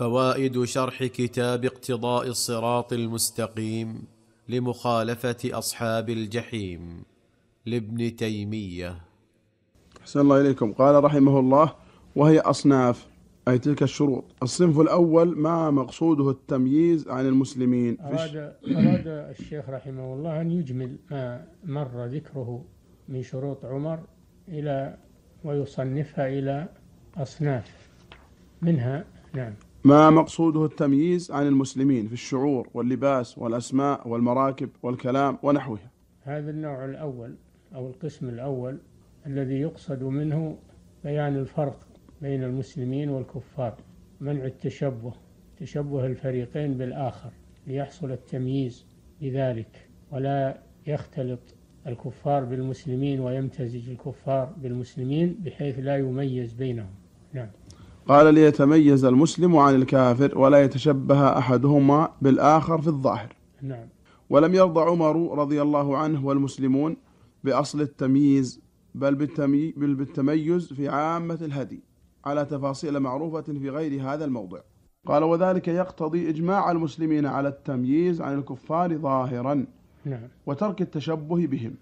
فوائد شرح كتاب اقتضاء الصراط المستقيم لمخالفه اصحاب الجحيم لابن تيميه احسن الله اليكم قال رحمه الله وهي اصناف اي تلك الشروط الصنف الاول ما مقصوده التمييز عن المسلمين اراد اراد الشيخ رحمه الله ان يجمل ما مر ذكره من شروط عمر الى ويصنفها الى اصناف منها نعم ما مقصوده التمييز عن المسلمين في الشعور واللباس والأسماء والمراكب والكلام ونحوها هذا النوع الأول أو القسم الأول الذي يقصد منه بيان الفرق بين المسلمين والكفار منع التشبه تشبه الفريقين بالآخر ليحصل التمييز بذلك ولا يختلط الكفار بالمسلمين ويمتزج الكفار بالمسلمين بحيث لا يميز بينهم نعم قال ليتميز المسلم عن الكافر ولا يتشبه أحدهما بالآخر في الظاهر نعم ولم يرضى عمر رضي الله عنه والمسلمون بأصل التمييز بل, بل بالتميز في عامة الهدي على تفاصيل معروفة في غير هذا الموضع قال وذلك يقتضي إجماع المسلمين على التمييز عن الكفار ظاهرا نعم. وترك التشبه بهم